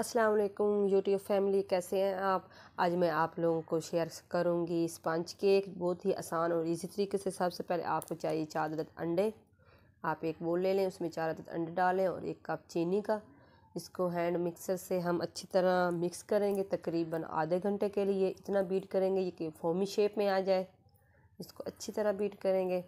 अस्सलाम वालेकुम YouTube family कैसे हैं आप आज मैं आप लोगों को शेयर करूंगी स्पंज केक बहुत ही आसान और इसी तरीके से सबसे पहले आपको चाहिए चार अदद अंडे आप एक बोल ले लें उसमें चार अदद अंडे डालें और एक कप चीनी का इसको हैंड मिक्सर से हम अच्छी तरह मिक्स करेंगे तकरीबन आधे घंटे के लिए इतना बीट करेंगे ये कि फोमी शेप में आ जाए इसको अच्छी तरह बीट करेंगे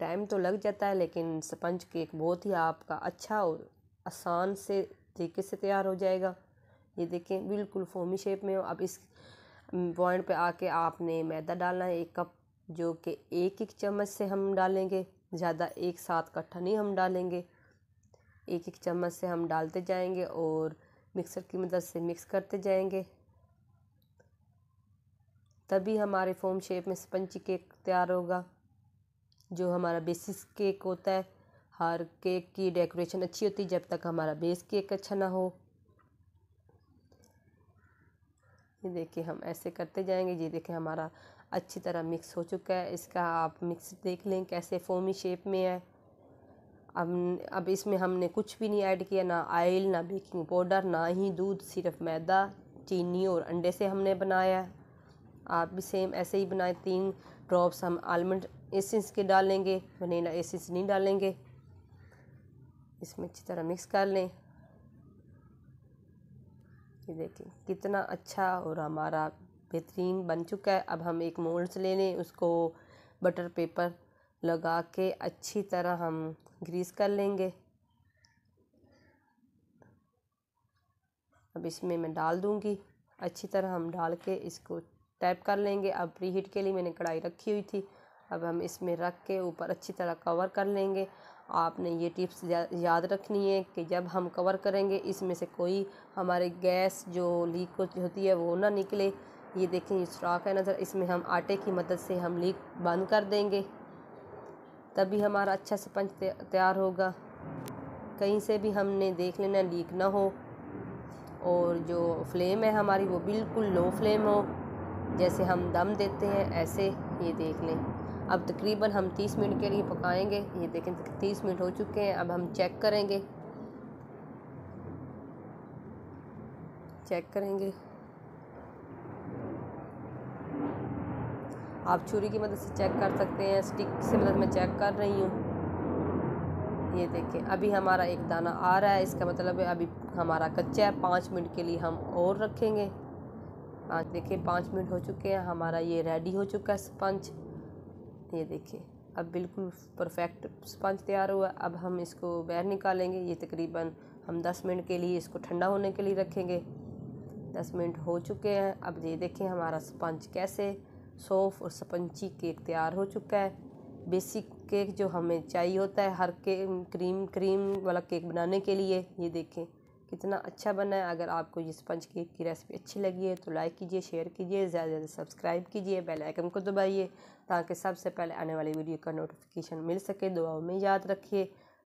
टाइम तो लग जाता है लेकिन स्पंज केक बहुत ही आपका अच्छा और आसान से तरीके से तैयार हो जाएगा ये देखें बिल्कुल फोमी शेप में हो अब इस पॉइंट पे आके आपने मैदा डालना है एक कप जो कि एक एक चम्मच से हम डालेंगे ज़्यादा एक साथ कट्ठा नहीं हम डालेंगे एक एक चम्मच से हम डालते जाएंगे और मिक्सर की मदद से मिक्स करते जाएंगे तभी हमारे फोम शेप में स्पंज केक तैयार होगा जो हमारा बेसिस केक होता है हर केक की डेकोरेशन अच्छी होती है जब तक हमारा बेस केक अच्छा ना हो ये देखिए हम ऐसे करते जाएंगे ये देखिए हमारा अच्छी तरह मिक्स हो चुका है इसका आप मिक्स देख लें कैसे फोमी शेप में है अब अब इसमें हमने कुछ भी नहीं ऐड किया ना आयल ना बेकिंग पाउडर ना ही दूध सिर्फ मैदा चीनी और अंडे से हमने बनाया है आप भी सेम ऐसे ही बनाएं तीन ड्रॉप्स हम आलमंड एसेंस के डालेंगे वनीला एसेंस नहीं डालेंगे इसमें अच्छी तरह मिक्स कर लें ये देखें कितना अच्छा और हमारा बेहतरीन बन चुका है अब हम एक मोल्ड्स ले लें उसको बटर पेपर लगा के अच्छी तरह हम ग्रीस कर लेंगे अब इसमें मैं डाल दूँगी अच्छी तरह हम डाल के इसको टाइप कर लेंगे अब प्री हीट के लिए मैंने कढ़ाई रखी हुई थी अब हम इसमें रख के ऊपर अच्छी तरह कवर कर लेंगे आपने ये टिप्स याद रखनी है कि जब हम कवर करेंगे इसमें से कोई हमारे गैस जो लीक होती है वो ना निकले ये देखें ये सुराख है नज़र इसमें हम आटे की मदद से हम लीक बंद कर देंगे तभी हमारा अच्छा स्पंज तैयार होगा कहीं से भी हमने देख लेना लीक ना हो और जो फ्लेम है हमारी वो बिल्कुल लो फ्लेम हो जैसे हम दम देते हैं ऐसे ये देख लें अब तकरीबन हम तीस मिनट के लिए पकाएंगे ये देखें तीस मिनट हो चुके हैं अब हम चेक करेंगे चेक करेंगे आप छुरी की मदद से चेक कर सकते हैं स्टिक से मदद मैं चेक कर रही हूँ ये देखें अभी हमारा एक दाना आ रहा है इसका मतलब है अभी हमारा कच्चा है पाँच मिनट के लिए हम और रखेंगे आज देखिए पाँच मिनट हो चुके हैं हमारा ये रेडी हो चुका है स्पंज ये देखिए अब बिल्कुल परफेक्ट स्पंज तैयार हुआ अब हम इसको बाहर निकालेंगे ये तकरीबन हम दस मिनट के लिए इसको ठंडा होने के लिए रखेंगे दस मिनट हो चुके हैं अब ये देखें हमारा स्पंज कैसे सोफ और स्पंजी केक तैयार हो चुका है बेसिक केक जो हमें चाहिए होता है हर के क्रीम क्रीम वाला केक बनाने के लिए ये देखें कितना अच्छा बना है अगर आपको ये स्पंज केक की रेसिपी अच्छी लगी है तो लाइक कीजिए शेयर कीजिए ज़्यादा से ज़्यादा सब्सक्राइब कीजिए बेल आइकन को दबाइए ताकि सबसे पहले आने वाली वीडियो का नोटिफिकेशन मिल सके दुआओं में याद रखिए